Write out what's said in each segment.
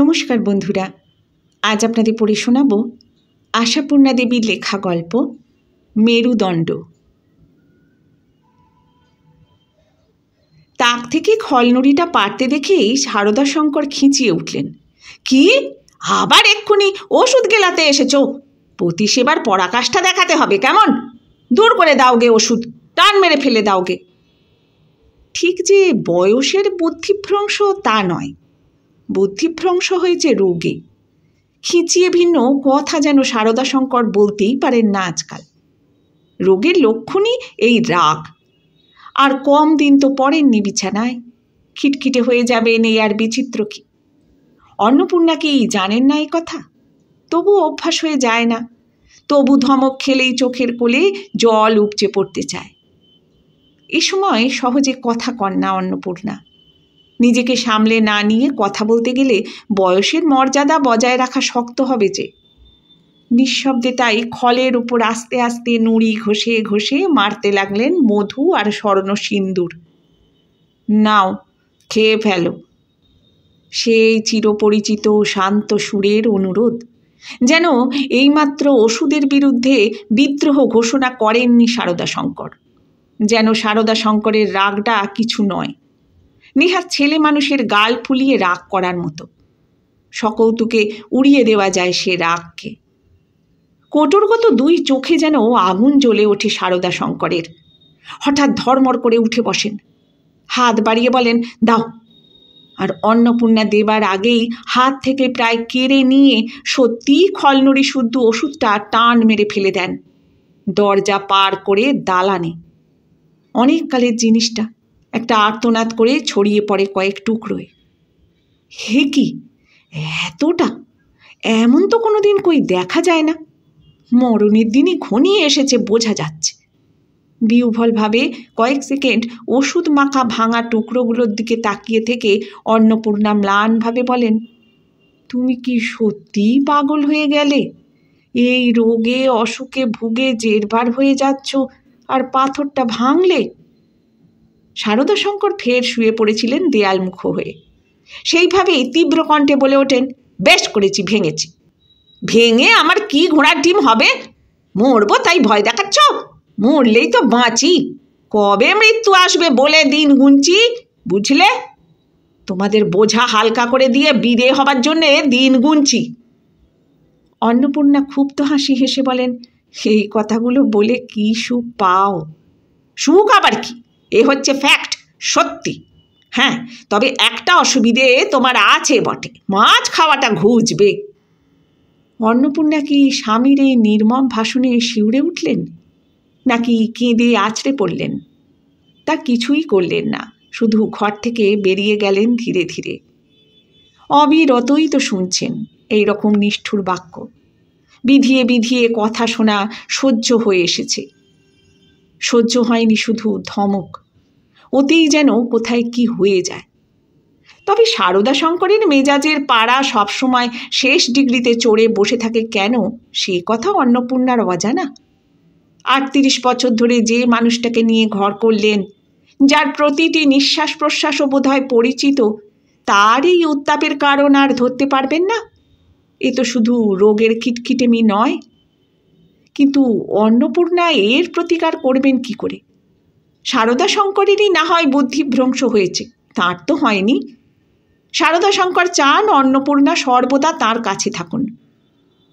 নমস্কার বন্ধুরা আজ আপনাদের পড়ে শোনাব আশাপূর্ণা দেবীর লেখা গল্প মেরুদণ্ড তাক থেকে খলনড়িটা পারতে দেখেই সারদা শঙ্কর খিঁচিয়ে উঠলেন কি আবার এক্ষুনি ওষুধ গেলাতে এসেছ প্রতি সেবার পরাকাষ্ঠা দেখাতে হবে কেমন দূর করে দাওগে ওষুধ টান মেরে ফেলে দাওগে ঠিক যে বয়সের বুদ্ধিভ্রংশ তা নয় বুদ্ধিভ্রংশ হয়েছে রোগে খিঁচিয়ে ভিন্ন কথা যেন সারদা শঙ্কর বলতেই পারেন না আজকাল রোগের লক্ষণই এই রাগ আর কম দিন তো পড়েননি বিছানায় খিটখিটে হয়ে যাবেন এই আর বিচিত্র কি অন্নপূর্ণা কি জানেন না এই কথা তবু অভ্যাস হয়ে যায় না তবু ধমক খেলেই চোখের কোলে জল উপচে পড়তে চায় এ সময় সহজে কথা কন না অন্নপূর্ণা নিজেকে সামলে না নিয়ে কথা বলতে গেলে বয়সের মর্যাদা বজায় রাখা শক্ত হবে যে নিঃশব্দে তাই খলের উপর আস্তে আস্তে নুড়ি ঘষে ঘষে মারতে লাগলেন মধু আর স্বর্ণ সিন্দুর নাও খেয়ে ফেলো সেই চিরপরিচিত শান্ত সুরের অনুরোধ যেন এইমাত্র ওষুধের বিরুদ্ধে বিদ্রোহ ঘোষণা করেননি সারদা শঙ্কর যেন সারদা শঙ্করের রাগটা কিছু নয় নেহার ছেলে মানুষের গাল ফুলিয়ে রাগ করার মতো সকৌতুকে উড়িয়ে দেওয়া যায় সে রাগকে কোটরগত দুই চোখে যেন আগুন জ্বলে ওঠে সারদা শঙ্করের হঠাৎ ধর্মর করে উঠে বসেন হাত বাড়িয়ে বলেন দাও আর অন্নপূর্ণা দেবার আগেই হাত থেকে প্রায় কেড়ে নিয়ে সত্যিই খলনড়ি শুদ্ধ ওষুধটা টান মেরে ফেলে দেন দরজা পার করে দালানে অনেককালের জিনিসটা একটা আর্তনাদ করে ছড়িয়ে পড়ে কয়েক টুকরোয় হে কি এতটা এমন তো কোনো দিন কই দেখা যায় না মরণের দিনই ঘনিয়ে এসেছে বোঝা যাচ্ছে বিউভলভাবে কয়েক সেকেন্ড ওষুধ মাখা ভাঙা টুকরোগুলোর দিকে তাকিয়ে থেকে অন্নপূর্ণা ম্লানভাবে বলেন তুমি কি সত্যিই পাগল হয়ে গেলে এই রোগে অসুখে ভুগে জেরবার হয়ে যাচ্ছ আর পাথরটা ভাঙলে শারদা শঙ্কর ফের শুয়ে পড়েছিলেন দেয়ালমুখ হয়ে সেইভাবেই তীব্র কণ্ঠে বলে ওঠেন বেশ করেছি ভেঙেছি ভেঙে আমার কি ঘোড়ার ডিম হবে মরবো তাই ভয় দেখাচ্ছ মরলেই তো বাঁচি কবে মৃত্যু আসবে বলে দিন গুনছি বুঝলে তোমাদের বোঝা হালকা করে দিয়ে বিদে হবার জন্যে দিন গুনছি অন্নপূর্ণা ক্ষুব্ধ হাসি হেসে বলেন সেই কথাগুলো বলে কি সুখ পাও সুখ আবার কি এ হচ্ছে ফ্যাক্ট সত্যি হ্যাঁ তবে একটা অসুবিধে তোমার আছে বটে মাছ খাওয়াটা ঘুচবে অন্নপূর্ণা কি স্বামীর এই নির্মম ভাষণে শিউরে উঠলেন নাকি কেঁদে আছড়ে পড়লেন তা কিছুই করলেন না শুধু ঘর থেকে বেরিয়ে গেলেন ধীরে ধীরে অবিরতই তো শুনছেন এই রকম নিষ্ঠুর বাক্য বিধিয়ে বিধিয়ে কথা শোনা সহ্য হয়ে এসেছে সহ্য হয়নি শুধু ধমক ওতেই যেন কোথায় কি হয়ে যায় তবে সারদা শঙ্করের মেজাজের পাড়া সবসময় শেষ ডিগ্রিতে চড়ে বসে থাকে কেন সে কথা অন্নপূর্ণার অজানা আটত্রিশ বছর ধরে যে মানুষটাকে নিয়ে ঘর করলেন যার প্রতিটি নিঃশ্বাস ও বোধহয় পরিচিত তার এই উত্তাপের কারণ আর ধরতে পারবেন না এ তো শুধু রোগের খিটখিটেমি নয় কিন্তু অন্নপূর্ণা এর প্রতিকার করবেন কি করে সারদা শঙ্করেরই না হয় বুদ্ধিভ্রংশ হয়েছে তার তো হয়নি সারদা শঙ্কর চান অন্নপূর্ণা সর্বদা তার কাছে থাকুন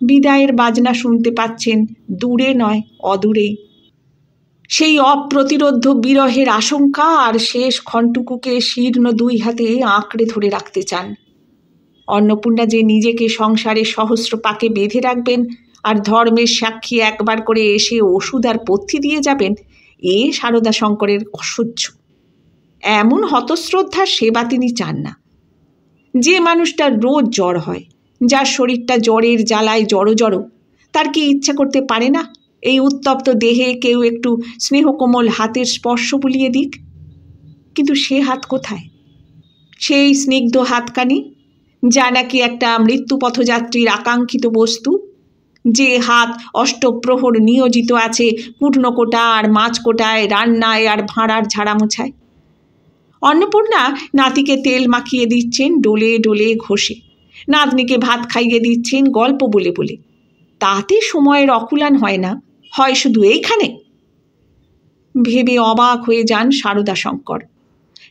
বিদায়ের বাজনা শুনতে পাচ্ছেন দূরে নয় অদূরেই সেই অপ্রতিরোধ বিরহের আশঙ্কা আর শেষ ক্ষণটুকুকে শীর্ণ দুই হাতে আঁকড়ে ধরে রাখতে চান অন্নপূর্ণা যে নিজেকে সংসারে সহস্র পাকে বেঁধে রাখবেন আর ধর্মের সাক্ষী একবার করে এসে ওষুধ আর পথ্যি দিয়ে যাবেন এ সারদা শঙ্করের অসহ্য এমন হতশ্রদ্ধার সেবা তিনি চান না যে মানুষটা রোজ জ্বর হয় যার শরীরটা জ্বরের জ্বালায় জড়ো জড়ো তার কি ইচ্ছা করতে পারে না এই উত্তপ্ত দেহে কেউ একটু স্নেহকোমল হাতের স্পর্শ বুলিয়ে দিক কিন্তু সে হাত কোথায় সেই স্নিগ্ধ হাতকানি যা নাকি একটা মৃত্যুপথযাত্রীর আকাঙ্ক্ষিত বস্তু যে হাত অষ্টপ্রহর নিয়োজিত আছে কোটা আর মাছকোটায় রান্নায় আর ভাঁড়ার ঝাড়ামোছায় অন্নপূর্ণা নাতিকে তেল মাখিয়ে দিচ্ছেন ডোলে ডোলে ঘষে নাতনিকে ভাত খাইয়ে দিচ্ছেন গল্প বলে বলে তাতে সময়ের অকুলান হয় না হয় শুধু এইখানে ভেবে অবাক হয়ে যান সারদা শঙ্কর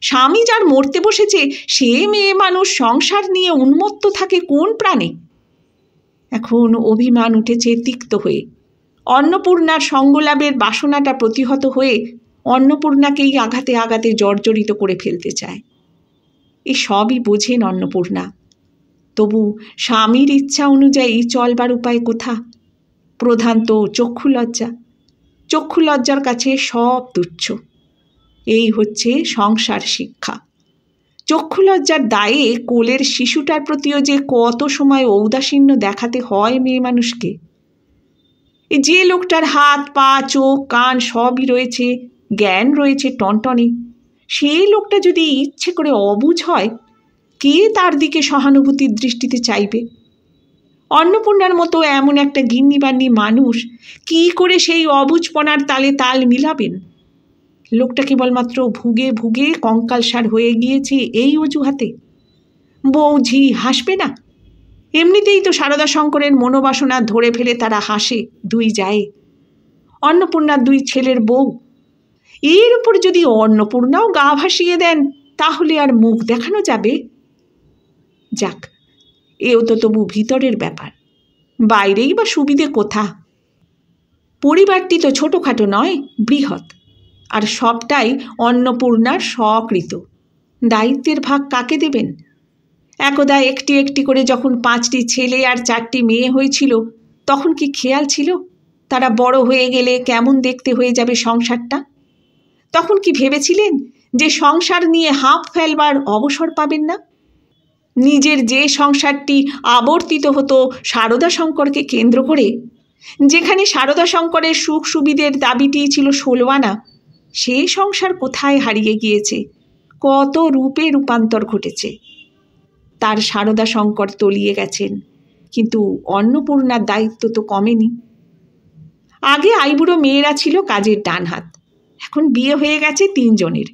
স্বামী যার মরতে বসেছে সে মেয়ে মানুষ সংসার নিয়ে উন্মত্ত থাকে কোন প্রাণে এখন অভিমান উঠেছে তিক্ত হয়ে অন্নপূর্ণার সঙ্গলাভের বাসনাটা প্রতিহত হয়ে অন্নপূর্ণাকেই আঘাতে আঘাতে জর্জরিত করে ফেলতে চায় এ সবই বোঝেন অন্নপূর্ণা তবু স্বামীর ইচ্ছা অনুযায়ী চলবার উপায় কোথা প্রধান তো চক্ষু লজ্জা চক্ষু লজ্জার কাছে সব তুচ্ছ এই হচ্ছে সংসার শিক্ষা চক্ষুলজ্জার দায়ে কোলের শিশুটার প্রতিও যে কত সময় ঔদাসীন্য দেখাতে হয় মেয়ে মানুষকে যে লোকটার হাত পা চোখ কান সবই রয়েছে জ্ঞান রয়েছে টনটনে সেই লোকটা যদি ইচ্ছে করে অবুঝ হয় কে তার দিকে সহানুভূতির দৃষ্টিতে চাইবে অন্নপূর্ণার মতো এমন একটা বান্নি মানুষ কি করে সেই অবুজপনার তালে তাল মিলাবেন লোকটা কেবলমাত্র ভুগে ভুগে কঙ্কালসার হয়ে গিয়েছে এই অজুহাতে বৌঝি হাসবে না এমনিতেই তো সারদা শঙ্করের মনোবাসনা ধরে ফেলে তারা হাসে দুই যায় অন্নপূর্ণার দুই ছেলের বউ এর উপর যদি অন্নপূর্ণাও গা ভাসিয়ে দেন তাহলে আর মুখ দেখানো যাবে যাক এও তো তবু ভিতরের ব্যাপার বাইরেই বা সুবিধে কোথা পরিবারটি তো ছোটোখাটো নয় বৃহৎ আর সবটাই অন্নপূর্ণার স্বকৃত দায়িত্বের ভাগ কাকে দেবেন একদা একটি একটি করে যখন পাঁচটি ছেলে আর চারটি মেয়ে হয়েছিল তখন কি খেয়াল ছিল তারা বড় হয়ে গেলে কেমন দেখতে হয়ে যাবে সংসারটা তখন কি ভেবেছিলেন যে সংসার নিয়ে হাঁপ ফেলবার অবসর পাবেন না নিজের যে সংসারটি আবর্তিত হতো সারদা শঙ্করকে কেন্দ্র করে যেখানে সারদা শঙ্করের সুখ সুবিধের দাবিটি ছিল ষোলোয়ানা সে সংসার কোথায় হারিয়ে গিয়েছে কত রূপে রূপান্তর ঘটেছে তার সারদা শঙ্কর তলিয়ে গেছেন কিন্তু অন্নপূর্ণার দায়িত্ব তো কমেনি আগে আইবুড়ো মেয়েরা ছিল কাজের ডান হাত এখন বিয়ে হয়ে গেছে তিনজনের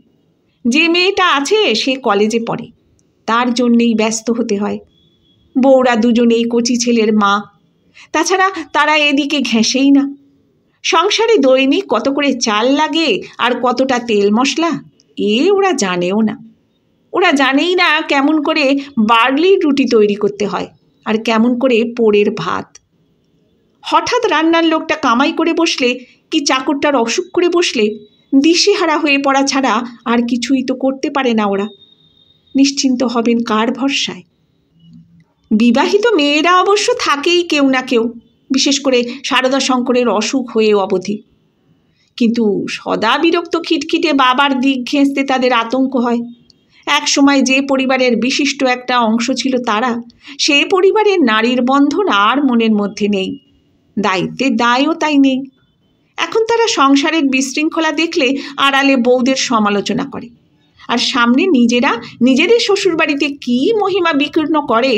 যে মেয়েটা আছে সে কলেজে পড়ে তার জন্যেই ব্যস্ত হতে হয় বউরা দুজনেই কচি ছেলের মা তাছাড়া তারা এদিকে ঘেঁষেই না সংসারে দৈনিক কত করে চাল লাগে আর কতটা তেল মশলা এ ওরা জানেও না ওরা জানেই না কেমন করে বার্লি রুটি তৈরি করতে হয় আর কেমন করে পোড়ের ভাত হঠাৎ রান্নার লোকটা কামাই করে বসলে কি চাকরটার অসুখ করে বসলে দিশেহারা হয়ে পড়া ছাড়া আর কিছুই তো করতে পারে না ওরা নিশ্চিন্ত হবেন কার ভরসায় বিবাহিত মেয়েরা অবশ্য থাকেই কেউ না কেউ বিশেষ করে সারদা শঙ্করের অসুখ হয়ে অবধি কিন্তু সদা বিরক্ত খিটখিটে বাবার দিক ঘেঁচতে তাদের আতঙ্ক হয় এক সময় যে পরিবারের বিশিষ্ট একটা অংশ ছিল তারা সে পরিবারের নারীর বন্ধন আর মনের মধ্যে নেই দায়িত্বের দায়ও তাই নেই এখন তারা সংসারের বিশৃঙ্খলা দেখলে আড়ালে বৌদের সমালোচনা করে আর সামনে নিজেরা নিজেদের শ্বশুরবাড়িতে কী মহিমা বিকীর্ণ করে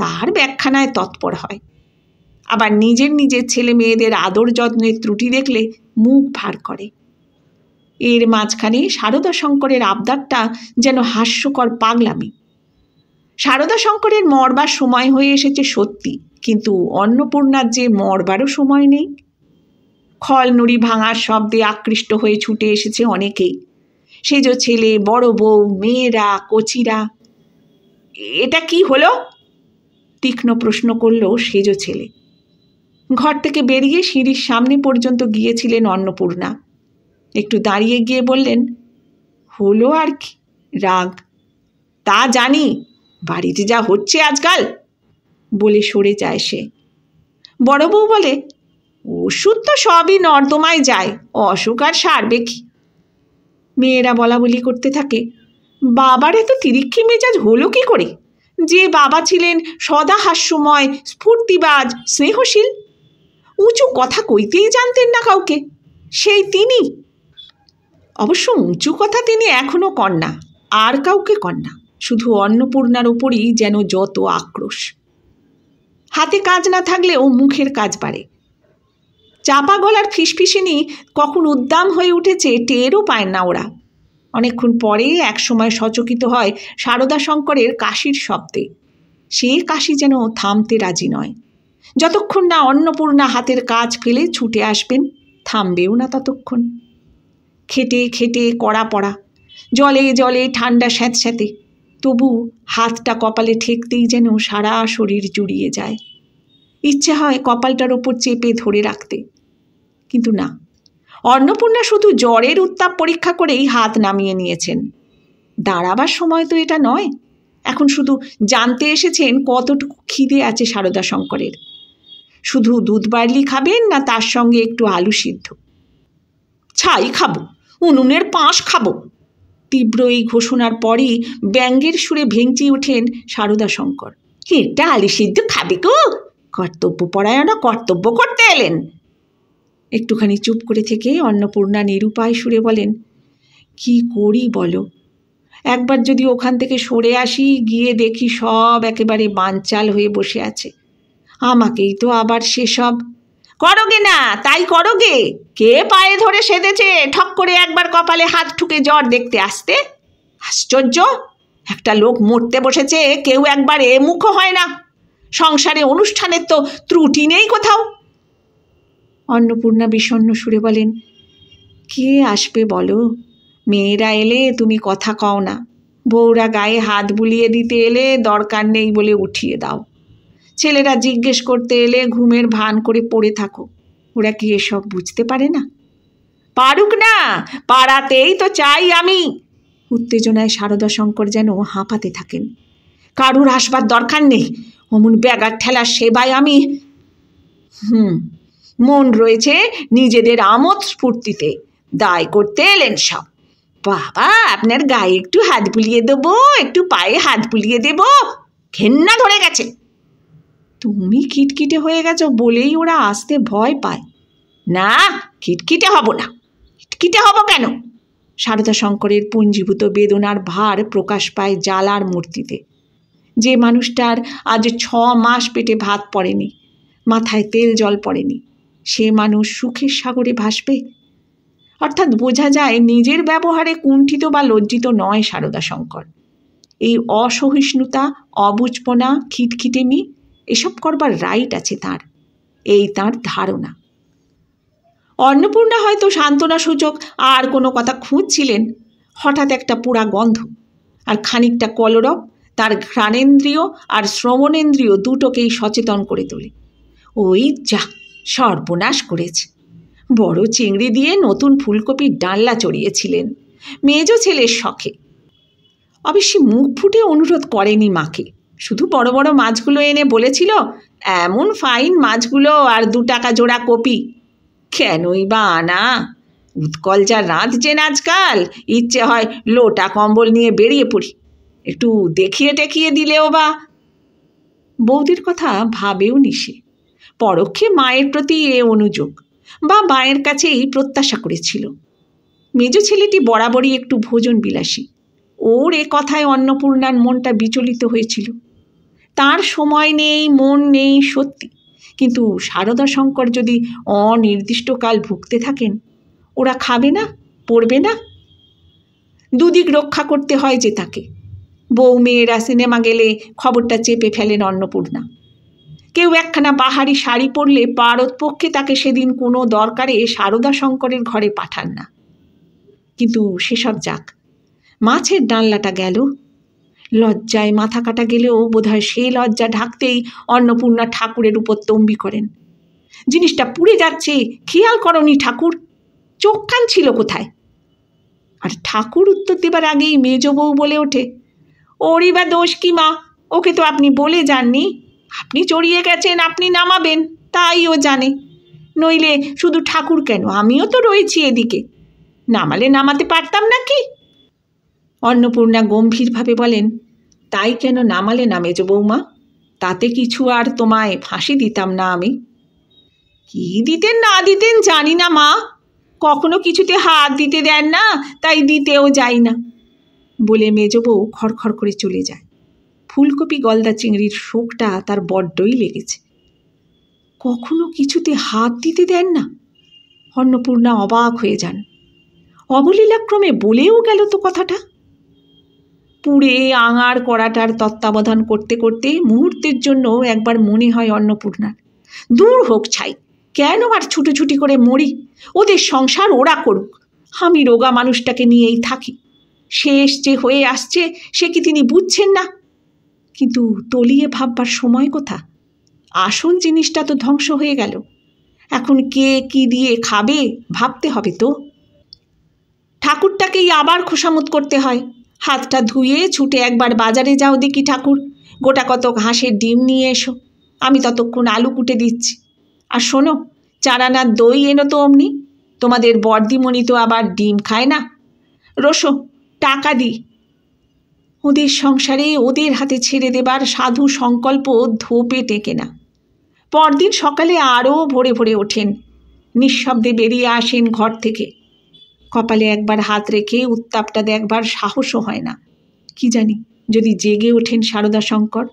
তার ব্যাখ্যানায় তৎপর হয় আবার নিজের নিজের ছেলে মেয়েদের আদর যত্নের ত্রুটি দেখলে মুখ ভার করে এর মাঝখানে সারদা শঙ্করের আবদারটা যেন হাস্যকর পাগলামি সারদা শঙ্করের মরবার সময় হয়ে এসেছে সত্যি কিন্তু অন্নপূর্ণার যে মরবারও সময় নেই খল নুড়ি ভাঙার শব্দে আকৃষ্ট হয়ে ছুটে এসেছে অনেকেই সেজ ছেলে বড় বউ মেয়েরা কচিরা এটা কি হলো তীক্ষ্ণ প্রশ্ন করল সেজ ছেলে ঘর থেকে বেরিয়ে সিঁড়ির সামনে পর্যন্ত গিয়েছিলেন অন্নপূর্ণা একটু দাঁড়িয়ে গিয়ে বললেন হলো আর কি রাগ তা জানি বাড়িতে যা হচ্ছে আজকাল বলে সরে যায় সে বড় বউ বলে ওষুধ তো সবই নর্দমায় যায় অসুখ আর সারবে কি মেয়েরা বলা বলি করতে থাকে বাবার এত তিরিক্ষি মেজাজ হলো কি করে যে বাবা ছিলেন সদা হাস্যময় স্ফূর্তিবাজ স্নেহশীল উঁচু কথা কইতেই জানতেন না কাউকে সেই তিনি অবশ্য উঁচু কথা তিনি এখনও কন্যা আর কাউকে কন্যা শুধু অন্নপূর্ণার ওপরই যেন যত আক্রোশ হাতে কাজ না থাকলে ও মুখের কাজ পারে চাপা গলার ফিসফিসিনি কখন উদ্দাম হয়ে উঠেছে টেরও পায় না ওরা অনেকক্ষণ পরে একসময় সচকিত হয় শারদা শঙ্করের কাশির শব্দে সে কাশি যেন থামতে রাজি নয় যতক্ষণ না অন্নপূর্ণা হাতের কাজ ফেলে ছুটে আসবেন থামবেও না ততক্ষণ খেটে খেটে কড়া পড়া জলে জলে ঠান্ডা স্যাঁতস্যাঁতে তবু হাতটা কপালে ঠেকতেই যেন সারা শরীর জুড়িয়ে যায় ইচ্ছে হয় কপালটার ওপর চেপে ধরে রাখতে কিন্তু না অন্নপূর্ণা শুধু জ্বরের উত্তাপ পরীক্ষা করেই হাত নামিয়ে নিয়েছেন দাঁড়াবার সময় তো এটা নয় এখন শুধু জানতে এসেছেন কতটুকু খিদে আছে সারদা শঙ্করের শুধু দুধ বার্লি খাবেন না তার সঙ্গে একটু আলু সিদ্ধ ছাই খাবো উনুনের পাঁশ খাবো তীব্র এই ঘোষণার পরই ব্যাঙ্গের সুরে ভেঙচি ওঠেন সারদা শঙ্কর এটা আলু সিদ্ধ খাবে গো কর্তব্য পরায়ণা কর্তব্য করতে এলেন একটুখানি চুপ করে থেকে অন্নপূর্ণা নিরুপায় সুরে বলেন কি করি বলো একবার যদি ওখান থেকে সরে আসি গিয়ে দেখি সব একেবারে বানচাল হয়ে বসে আছে আমাকেই তো আবার সেসব করোগে না তাই করোগে কে পায়ে ধরে সেদেছে ঠক করে একবার কপালে হাত ঠুকে জ্বর দেখতে আসতে আশ্চর্য একটা লোক মরতে বসেছে কেউ একবার এ মুখও হয় না সংসারে অনুষ্ঠানের তো ত্রুটি নেই কোথাও অন্নপূর্ণা বিষণ্ন সুরে বলেন কে আসবে বলো মেয়েরা এলে তুমি কথা কও না বউরা গায়ে হাত বুলিয়ে দিতে এলে দরকার নেই বলে উঠিয়ে দাও ছেলেরা জিজ্ঞেস করতে এলে ঘুমের ভান করে পড়ে থাকো ওরা কি এসব বুঝতে পারে না পারুক না পাড়াতেই তো চাই আমি উত্তেজনায় শারদা শঙ্কর যেন হাঁপাতে থাকেন কারুর হাসবার দরকার নেই অমন ব্যাগার ঠেলা সেবায় আমি হুম মন রয়েছে নিজেদের আমোদ স্ফূর্তিতে দায় করতে এলেন সব বাবা আপনার গায়ে একটু হাত বুলিয়ে দেবো একটু পায়ে হাত বুলিয়ে দেব ঘেন্না ধরে গেছে তুমি কিটকিটে হয়ে গেছো বলেই ওরা আসতে ভয় পায় না কিটকিটে হব না কিটকিটে হব কেন সারদা শঙ্করের পুঞ্জীভূত বেদনার ভার প্রকাশ পায় জালার মূর্তিতে যে মানুষটার আজ ছ মাস পেটে ভাত পড়েনি মাথায় তেল জল পড়েনি সে মানুষ সুখের সাগরে ভাসবে অর্থাৎ বোঝা যায় নিজের ব্যবহারে কুণ্ঠিত বা লজ্জিত নয় সারদা শঙ্কর এই অসহিষ্ণুতা অবুজপনা খিটখিটেমি এসব করবার রাইট আছে তার এই তার ধারণা অন্নপূর্ণা হয়তো সান্ত্বনা সূচক আর কোনো কথা খুঁজছিলেন হঠাৎ একটা পুরা গন্ধ আর খানিকটা কলরব তার ঘ্রাণেন্দ্রীয় আর শ্রবণেন্দ্রীয় দুটোকেই সচেতন করে তোলে ওই যা সর্বনাশ করেছে বড় চিংড়ি দিয়ে নতুন ফুলকপির ডাল্লা চড়িয়েছিলেন মেজ ছেলের শখে অবশ্যই মুখ ফুটে অনুরোধ করেনি মাকে শুধু বড় বড় মাছগুলো এনে বলেছিল এমন ফাইন মাছগুলো আর দু টাকা জোড়া কপি কেনই বা আনা উৎকল যা যেন আজকাল ইচ্ছে হয় লোটা কম্বল নিয়ে বেরিয়ে পড়ি একটু দেখিয়ে টেকিয়ে দিলেও বা বৌদির কথা ভাবেও নিশে পরোক্ষে মায়ের প্রতি এ অনুযোগ বা মায়ের কাছে এই প্রত্যাশা করেছিল মেজ ছেলেটি বরাবরই একটু ভোজন বিলাসী ওর এ কথায় অন্নপূর্ণার মনটা বিচলিত হয়েছিল তার সময় নেই মন নেই সত্যি কিন্তু শারদা শঙ্কর যদি অনির্দিষ্টকাল ভুগতে থাকেন ওরা খাবে না পড়বে না দুদিক রক্ষা করতে হয় যে তাকে বউ মেয়েরা সিনেমা গেলে খবরটা চেপে ফেলেন অন্নপূর্ণা কেউ একখানা পাহাড়ি শাড়ি পরলে পক্ষে তাকে সেদিন কোনো দরকারে সারদা শঙ্করের ঘরে পাঠান না কিন্তু সেসব যাক মাছের ডানলাটা গেল লজ্জায় মাথা কাটা গেলেও বোধহয় সেই লজ্জা ঢাকতেই অন্নপূর্ণা ঠাকুরের উপর তম্বি করেন জিনিসটা পুড়ে যাচ্ছে খেয়াল করনি ঠাকুর চোখ কান ছিল কোথায় আর ঠাকুর উত্তর দেবার আগেই মেজ বউ বলে ওঠে ওরই বা দোষ কি মা ওকে তো আপনি বলে যাননি আপনি চড়িয়ে গেছেন আপনি নামাবেন তাই ও জানে নইলে শুধু ঠাকুর কেন আমিও তো রয়েছি এদিকে নামালে নামাতে পারতাম না কি অন্নপূর্ণা গম্ভীরভাবে বলেন তাই কেন নামালে না মেজ বৌমা তাতে কিছু আর তোমায় ফাঁসি দিতাম না আমি কি দিতেন না দিতেন জানি না মা কখনো কিছুতে হাত দিতে দেন না তাই দিতেও যাই না বলে মেজ বউ খড়খড় করে চলে যায় ফুলকপি গলদা চিংড়ির শোকটা তার বড্ডই লেগেছে কখনো কিছুতে হাত দিতে দেন না অন্নপূর্ণা অবাক হয়ে যান অবলীলাক্রমে বলেও গেল তো কথাটা পুড়ে আঙার করাটার তত্ত্বাবধান করতে করতে মুহূর্তের জন্য একবার মনে হয় অন্নপূর্ণার দূর হোক ছাই কেন আর ছুটোছুটি করে মরি ওদের সংসার ওরা করুক আমি রোগা মানুষটাকে নিয়েই থাকি শেষ যে হয়ে আসছে সে কি তিনি বুঝছেন না কিন্তু তলিয়ে ভাববার সময় কোথা আসল জিনিসটা তো ধ্বংস হয়ে গেল এখন কে কি দিয়ে খাবে ভাবতে হবে তো ঠাকুরটাকেই আবার খোসামত করতে হয় হাতটা ধুয়ে ছুটে একবার বাজারে যাও দেখি ঠাকুর গোটা কত ঘাসের ডিম নিয়ে এসো আমি ততক্ষণ আলু কুটে দিচ্ছি আর শোনো চারানার দই এনো তো অমনি তোমাদের বর্দিমণি তো আবার ডিম খায় না রসো টাকা দিই ওদের সংসারে ওদের হাতে ছেড়ে দেবার সাধু সংকল্প ধোপে টেকে না পরদিন সকালে আরও ভোরে ভোরে ওঠেন নিঃশব্দে বেরিয়ে আসেন ঘর থেকে কপালে একবার হাত রেখে উত্তাপটা দেখবার সাহসও হয় না কি জানি যদি জেগে ওঠেন সারদা শঙ্কর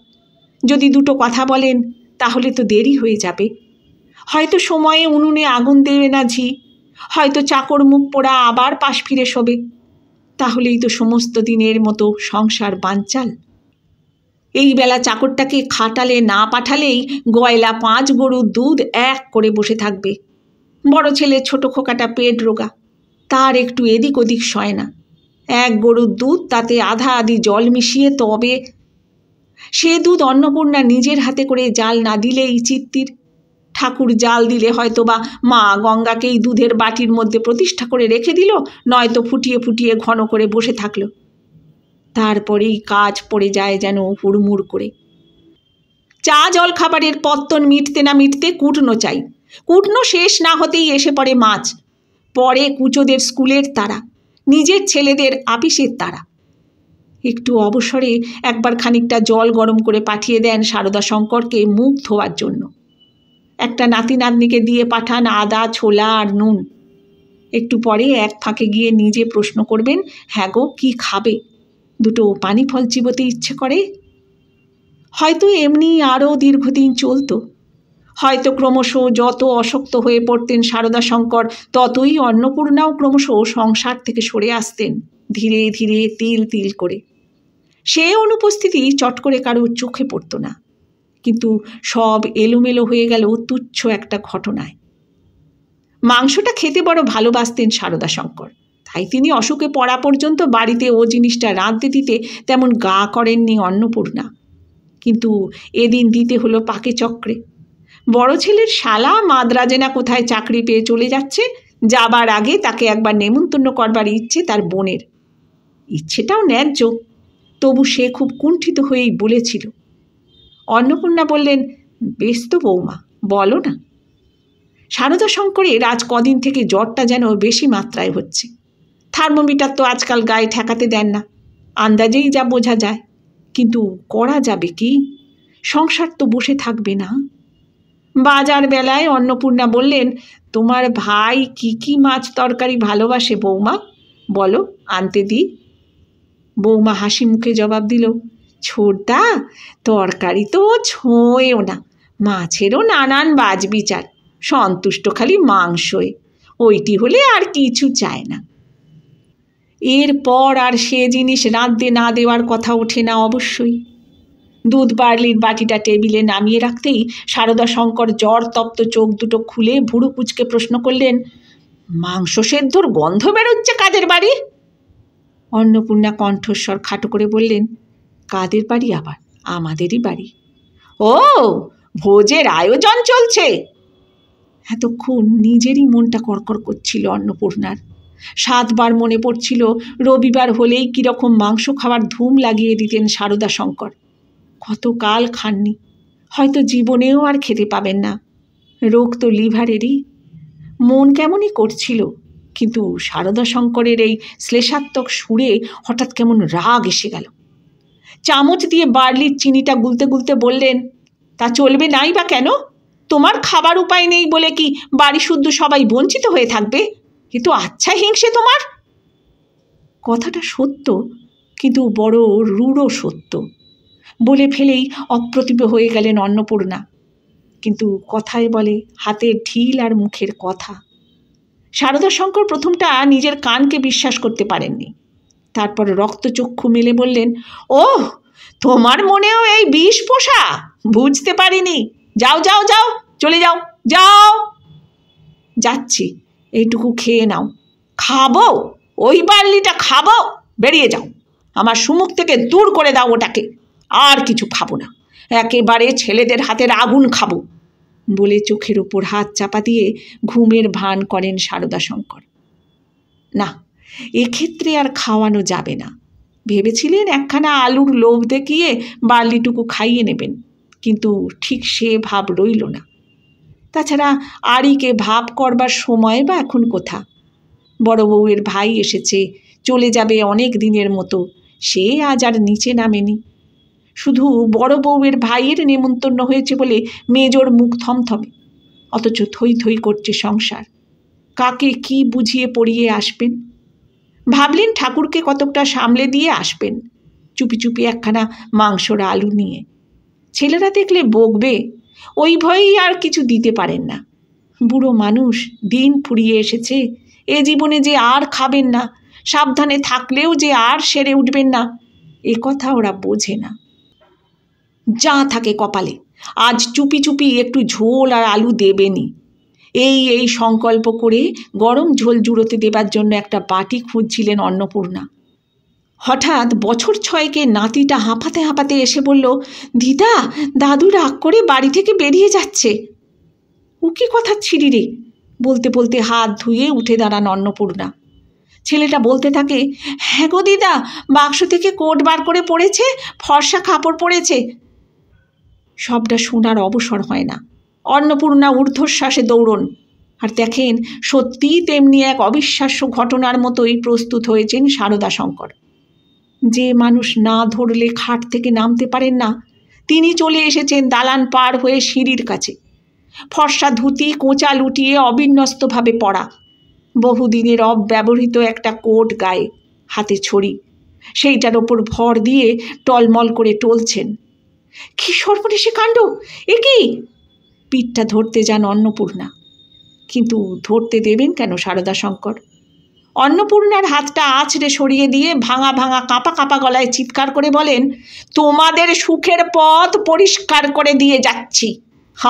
যদি দুটো কথা বলেন তাহলে তো দেরি হয়ে যাবে হয়তো সময়ে উনুনে আগুন দেবে না ঝি হয়তো চাকর মুখ পোড়া আবার পাশ ফিরে শোবে তাহলেই তো সমস্ত দিনের মতো সংসার বাঞ্চাল এই বেলা চাকরটাকে খাটালে না পাঠালেই গয়লা পাঁচ গরুর দুধ এক করে বসে থাকবে বড় ছেলে ছোট খোকাটা পেট রোগা তার একটু এদিক ওদিক সয় না এক গরুর দুধ তাতে আধা আধি জল মিশিয়ে তবে সে দুধ অন্নপূর্ণা নিজের হাতে করে জাল না দিলেই চিত্তির ঠাকুর জাল দিলে হয়তো বা মা গঙ্গাকেই দুধের বাটির মধ্যে প্রতিষ্ঠা করে রেখে দিল নয়তো ফুটিয়ে ফুটিয়ে ঘন করে বসে থাকলো তারপরেই কাজ পড়ে যায় যেন হুড়মুড় করে চা জল খাবারের পত্তন মিটতে না মিটতে কুটনো চাই কুটনো শেষ না হতেই এসে পড়ে মাছ পরে কুচোদের স্কুলের তারা নিজের ছেলেদের আপিসের তারা একটু অবসরে একবার খানিকটা জল গরম করে পাঠিয়ে দেন সারদা শঙ্করকে মুখ ধোয়ার জন্য একটা নাতি নাতনিকে দিয়ে পাঠান আদা ছোলা আর নুন একটু পরে এক ফাঁকে গিয়ে নিজে প্রশ্ন করবেন হ্যাঁ গো কী খাবে দুটো পানি ফল চিবোতে ইচ্ছে করে হয়তো এমনি আরও দীর্ঘদিন চলতো হয়তো ক্রমশ যত অসক্ত হয়ে পড়তেন সারদা শঙ্কর ততই অন্নপূর্ণাও ক্রমশ সংসার থেকে সরে আসতেন ধীরে ধীরে তিল তিল করে সে অনুপস্থিতি চট করে কারোর চোখে পড়তো না কিন্তু সব এলোমেলো হয়ে গেল তুচ্ছ একটা ঘটনায় মাংসটা খেতে বড় ভালোবাসতেন সারদা শঙ্কর তাই তিনি অসুখে পড়া পর্যন্ত বাড়িতে ও জিনিসটা রাঁধতে দিতে তেমন গা করেননি অন্নপূর্ণা কিন্তু এদিন দিতে হলো পাকে চক্রে বড় ছেলের শালা মাদ্রাজে না কোথায় চাকরি পেয়ে চলে যাচ্ছে যাবার আগে তাকে একবার নেমন্তন্ন করবার ইচ্ছে তার বোনের ইচ্ছেটাও ন্যায্য তবু সে খুব কুণ্ঠিত হয়েই বলেছিল অন্নপূর্ণা বললেন বেশ তো বৌমা বলো না শারদা শঙ্করের আজ কদিন থেকে জ্বরটা যেন বেশি মাত্রায় হচ্ছে থার্মোমিটার তো আজকাল গায়ে ঠেকাতে দেন না আন্দাজেই যা বোঝা যায় কিন্তু করা যাবে কি সংসার তো বসে থাকবে না বাজার বেলায় অন্নপূর্ণা বললেন তোমার ভাই কি কি মাছ তরকারি ভালোবাসে বৌমা বলো আনতে দিই বৌমা হাসি মুখে জবাব দিল ছোটদা তরকারি তো ছোঁয়েও না মাছেরও নানান বাজবিচার সন্তুষ্ট খালি মাংসই ওইটি হলে আর কিছু চায় না এরপর আর সে জিনিস রাঁধতে না দেওয়ার কথা ওঠে না অবশ্যই দুধ বার্লির বাটিটা টেবিলে নামিয়ে রাখতেই শারদা শঙ্কর জ্বর তপ্ত চোখ দুটো খুলে ভুরু কুচকে প্রশ্ন করলেন মাংস সেদ্ধর গন্ধ বেরোচ্ছে কাজের বাড়ি অন্নপূর্ণা কণ্ঠস্বর খাটো করে বললেন কাদের বাড়ি আবার আমাদেরই বাড়ি ও ভোজের আয়োজন চলছে এতক্ষণ নিজেরই মনটা কড়কড় করছিল অন্নপূর্ণার সাতবার মনে পড়ছিল রবিবার হলেই কীরকম মাংস খাওয়ার ধুম লাগিয়ে দিতেন সারদা শঙ্কর কতকাল খাননি হয়তো জীবনেও আর খেতে পাবেন না রোগ তো লিভারেরই মন কেমনই করছিল কিন্তু সারদা শঙ্করের এই শ্লেষাত্মক সুরে হঠাৎ কেমন রাগ এসে গেল চামচ দিয়ে বার্লির চিনিটা গুলতে গুলতে বললেন তা চলবে নাই বা কেন তোমার খাবার উপায় নেই বলে কি বাড়ি শুদ্ধ সবাই বঞ্চিত হয়ে থাকবে কিন্তু আচ্ছা হিংসে তোমার কথাটা সত্য কিন্তু বড় রূঢ় সত্য বলে ফেলেই অপ্রতিভ হয়ে গেলেন অন্নপূর্ণা কিন্তু কথায় বলে হাতে ঢিল আর মুখের কথা শারদা শঙ্কর প্রথমটা নিজের কানকে বিশ্বাস করতে পারেননি তারপর রক্তচক্ষু মেলে বললেন ওহ তোমার মনেও এই বিষ পোষা বুঝতে পারিনি যাও যাও যাও চলে যাও যাও যাচ্ছি এইটুকু খেয়ে নাও খাবো ওই বার্লিটা খাবো বেরিয়ে যাও আমার সুমুখ থেকে দূর করে দাও ওটাকে আর কিছু খাবো না একেবারে ছেলেদের হাতের আগুন খাবো বলে চোখের ওপর হাত চাপা দিয়ে ঘুমের ভান করেন শারদা শঙ্কর না এক্ষেত্রে আর খাওয়ানো যাবে না ভেবেছিলেন একখানা আলুর লোভ দেখিয়ে বার্লিটুকু খাইয়ে নেবেন কিন্তু ঠিক সে ভাব রইল না তাছাড়া আরিকে ভাব করবার সময় বা এখন কোথা বড় বউয়ের ভাই এসেছে চলে যাবে অনেক দিনের মতো সে আজ আর নিচে নামেনি শুধু বড় বউয়ের ভাইয়ের নেমন্তন্ন হয়েছে বলে মেজর মুখ থমথমে অথচ থই থই করছে সংসার কাকে কি বুঝিয়ে পড়িয়ে আসবেন ভাবলেন ঠাকুরকে কতকটা সামলে দিয়ে আসবেন চুপি চুপি একখানা মাংসর আলু নিয়ে ছেলেরা দেখলে বকবে ওই ভয়েই আর কিছু দিতে পারেন না বুড়ো মানুষ দিন ফুরিয়ে এসেছে এ জীবনে যে আর খাবেন না সাবধানে থাকলেও যে আর সেরে উঠবেন না এ কথা ওরা বোঝে না যা থাকে কপালে আজ চুপি চুপি একটু ঝোল আর আলু দেবেনি এই এই সংকল্প করে গরম ঝোল জুড়োতে দেবার জন্য একটা বাটি খুঁজছিলেন অন্নপূর্ণা হঠাৎ বছর ছয়কে নাতিটা হাঁপাতে হাঁপাতে এসে বলল দিদা দাদু রাগ করে বাড়ি থেকে বেরিয়ে যাচ্ছে ও কি কথা ছিড়ি রে বলতে বলতে হাত ধুয়ে উঠে দাঁড়ান অন্নপূর্ণা ছেলেটা বলতে থাকে হ্যাঁ গো দিদা বাক্স থেকে কোট বার করে পড়েছে ফর্সা কাপড় পড়েছে সবটা শোনার অবসর হয় না অন্নপূর্ণা ঊর্ধ্বশ্বাসে দৌড়ন আর দেখেন সত্যি তেমনি এক অবিশ্বাস্য ঘটনার মতোই প্রস্তুত হয়েছেন সারদা শঙ্কর যে মানুষ না ধরলে খাট থেকে নামতে পারেন না তিনি চলে এসেছেন দালান পার হয়ে সিঁড়ির কাছে ফর্সা ধুতি কোঁচা লুটিয়ে অবিন্যস্তভাবে পড়া বহুদিনের অব্যবহৃত একটা কোট গায়ে হাতে ছড়ি সেইটার ওপর ভর দিয়ে টলমল করে টলছেন কী সর্বনেশে কাণ্ড এ কি পিঠটা ধরতে যান অন্নপূর্ণা কিন্তু ধরতে দেবেন কেন সারদা শঙ্কর অন্নপূর্ণার হাতটা আছড়ে সরিয়ে দিয়ে ভাঙা ভাঙা কাঁপা কাঁপা গলায় চিৎকার করে বলেন তোমাদের সুখের পথ পরিষ্কার করে দিয়ে যাচ্ছি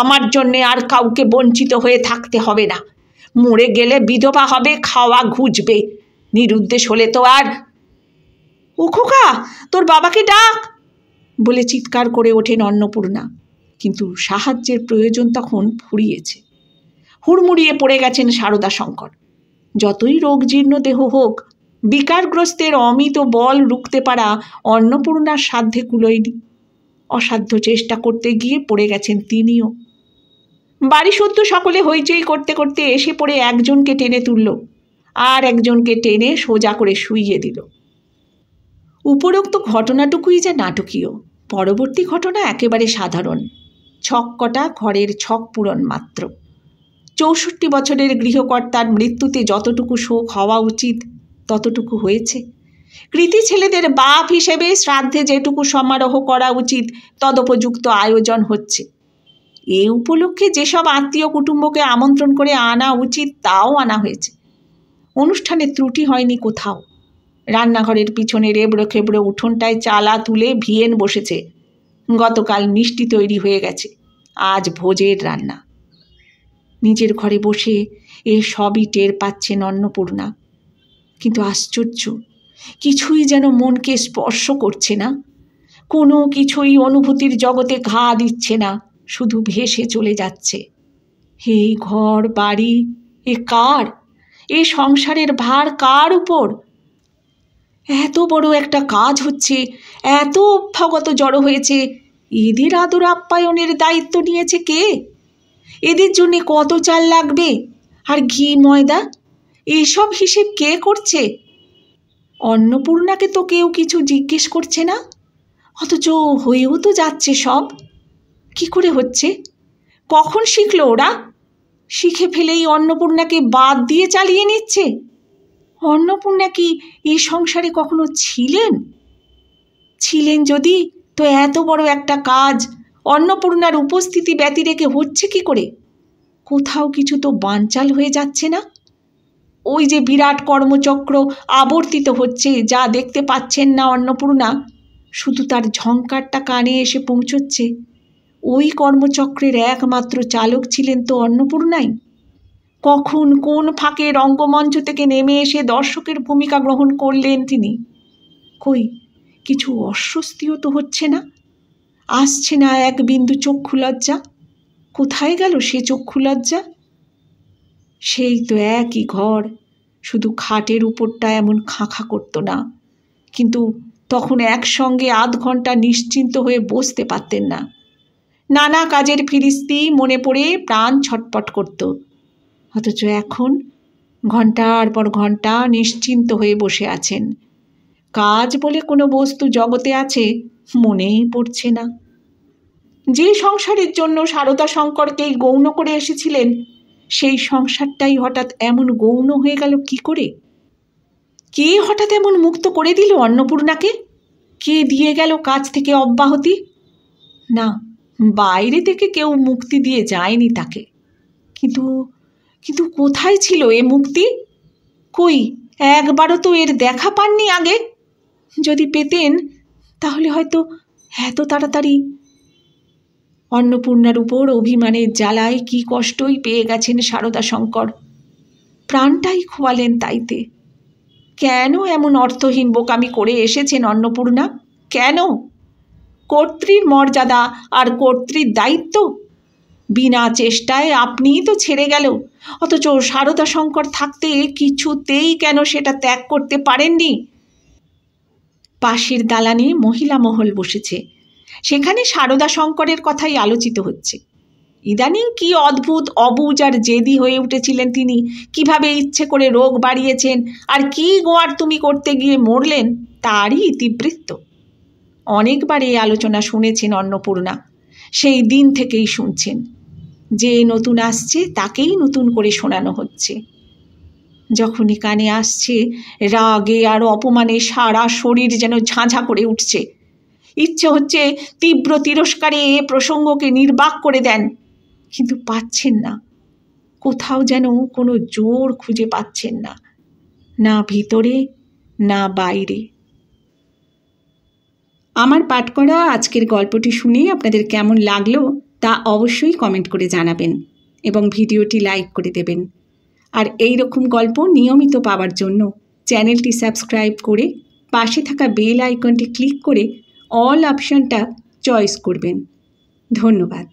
আমার জন্যে আর কাউকে বঞ্চিত হয়ে থাকতে হবে না মরে গেলে বিধবা হবে খাওয়া ঘুজবে নিরুদ্দেশ হলে তো আর ও খোকা তোর বাবাকে ডাক বলে চিৎকার করে ওঠেন অন্নপূর্ণা কিন্তু সাহায্যের প্রয়োজন তখন ফুরিয়েছে হুড়মুড়িয়ে পড়ে গেছেন সারদা শঙ্কর যতই রোগজীর্ণ দেহ হোক বিকারগ্রস্তের অমিত বল রুখতে পারা অন্নপূর্ণার সাধ্যে কুলোয়নি অসাধ্য চেষ্টা করতে গিয়ে পড়ে গেছেন তিনিও বাড়ি সদ্য সকলে হইচই করতে করতে এসে পড়ে একজনকে টেনে তুলল আর একজনকে টেনে সোজা করে শুইয়ে দিল উপরোক্ত ঘটনাটুকুই যা নাটকীয় পরবর্তী ঘটনা একেবারে সাধারণ ছক কটা ঘরের ছক পূরণ মাত্র চৌষট্টি বছরের গৃহকর্তার মৃত্যুতে যতটুকু শোক হওয়া উচিত ততটুকু হয়েছে কৃতি ছেলেদের বাপ হিসেবে শ্রাদ্ধে যেটুকু সমারোহ করা উচিত তদোপযুক্ত আয়োজন হচ্ছে এ উপলক্ষে যেসব আত্মীয় কুটুম্বকে আমন্ত্রণ করে আনা উচিত তাও আনা হয়েছে অনুষ্ঠানে ত্রুটি হয়নি কোথাও রান্নাঘরের পিছনে রেবড়ো খেবড়ো উঠোনটায় চালা তুলে ভিয়েন বসেছে গতকাল মিষ্টি তৈরি হয়ে গেছে আজ ভোজের রান্না নিজের ঘরে বসে এ সবই টের পাচ্ছেন অন্নপূর্ণা কিন্তু আশ্চর্য কিছুই যেন মনকে স্পর্শ করছে না কোনো কিছুই অনুভূতির জগতে ঘা দিচ্ছে না শুধু ভেসে চলে যাচ্ছে এই ঘর বাড়ি এ কার এ সংসারের ভার কার উপর এত বড় একটা কাজ হচ্ছে এত অভ্যাগত জড়ো হয়েছে এদের আদর আপ্যায়নের দায়িত্ব নিয়েছে কে এদের জন্যে কত চাল লাগবে আর ঘি ময়দা এইসব হিসেব কে করছে অন্নপূর্ণাকে তো কেউ কিছু জিজ্ঞেস করছে না অথচ হয়েও তো যাচ্ছে সব কি করে হচ্ছে কখন শিখলো ওরা শিখে ফেলেই অন্নপূর্ণাকে বাদ দিয়ে চালিয়ে নিচ্ছে অন্নপূর্ণা কি এই সংসারে কখনো ছিলেন ছিলেন যদি তো এত বড় একটা কাজ অন্নপূর্ণার উপস্থিতি ব্যতি রেখে হচ্ছে কি করে কোথাও কিছু তো বানচাল হয়ে যাচ্ছে না ওই যে বিরাট কর্মচক্র আবর্তিত হচ্ছে যা দেখতে পাচ্ছেন না অন্নপূর্ণা শুধু তার ঝঙ্কারটা কানে এসে পৌঁছচ্ছে ওই কর্মচক্রের একমাত্র চালক ছিলেন তো অন্নপূর্ণাই কখন কোন ফাঁকে রঙ্গমঞ্চ থেকে নেমে এসে দর্শকের ভূমিকা গ্রহণ করলেন তিনি কই কিছু অস্বস্তিও তো হচ্ছে না আসছে না এক বিন্দু চক্ষু লজ্জা কোথায় গেল সে চক্ষু লজ্জা সেই তো একই ঘর শুধু খাটের উপরটা এমন খাঁখা করতো না কিন্তু তখন একসঙ্গে আধ ঘন্টা নিশ্চিন্ত হয়ে বসতে পারতেন না নানা কাজের ফিরিস্তি মনে পড়ে প্রাণ ছটপট করতো অথচ এখন ঘন্টার পর ঘন্টা নিশ্চিন্ত হয়ে বসে আছেন কাজ বলে কোনো বস্তু জগতে আছে মনেই পড়ছে না যে সংসারের জন্য সারদা শঙ্করকেই গৌণ করে এসেছিলেন সেই সংসারটাই হঠাৎ এমন গৌণ হয়ে গেল কি করে কে হঠাৎ এমন মুক্ত করে দিল অন্নপূর্ণাকে কে দিয়ে গেল কাজ থেকে অব্যাহতি না বাইরে থেকে কেউ মুক্তি দিয়ে যায়নি তাকে কিন্তু কিন্তু কোথায় ছিল এ মুক্তি কই একবারও তো এর দেখা পাননি আগে যদি পেতেন তাহলে হয়তো এত তাড়াতাড়ি অন্নপূর্ণার উপর অভিমানের জ্বালায় কি কষ্টই পেয়ে গেছেন সারদা শঙ্কর প্রাণটাই খোয়ালেন তাইতে কেন এমন অর্থহীন বোকামি করে এসেছেন অন্নপূর্ণা কেন কর্ত্রীর মর্যাদা আর কর্ত্রীর দায়িত্ব বিনা চেষ্টায় আপনিই তো ছেড়ে গেল অথচ সারদা শঙ্কর থাকতে কিছুতেই কেন সেটা ত্যাগ করতে পারেননি পাশের দালানে মহিলা মহল বসেছে সেখানে সারদা শঙ্করের কথাই আলোচিত হচ্ছে ইদানিং কি অদ্ভুত অবুজ আর জেদি হয়ে উঠেছিলেন তিনি কিভাবে ইচ্ছে করে রোগ বাড়িয়েছেন আর কি গোয়ার তুমি করতে গিয়ে মরলেন তারই ইতিবৃত্ত অনেকবার এই আলোচনা শুনেছেন অন্নপূর্ণা সেই দিন থেকেই শুনছেন যে নতুন আসছে তাকেই নতুন করে শোনানো হচ্ছে যখনই কানে আসছে রাগে আর অপমানে সারা শরীর যেন ঝাঁঝা করে উঠছে ইচ্ছে হচ্ছে তীব্র তিরস্কারে এ প্রসঙ্গকে নির্বাক করে দেন কিন্তু পাচ্ছেন না কোথাও যেন কোনো জোর খুঁজে পাচ্ছেন না না ভিতরে না বাইরে আমার পাঠ করা আজকের গল্পটি শুনে আপনাদের কেমন লাগলো তা অবশ্যই কমেন্ট করে জানাবেন এবং ভিডিওটি লাইক করে দেবেন আর এই রকম গল্প নিয়মিত পাওয়ার জন্য চ্যানেলটি সাবস্ক্রাইব করে পাশে থাকা বেল আইকনটি ক্লিক করে অল অপশনটা চয়েস করবেন ধন্যবাদ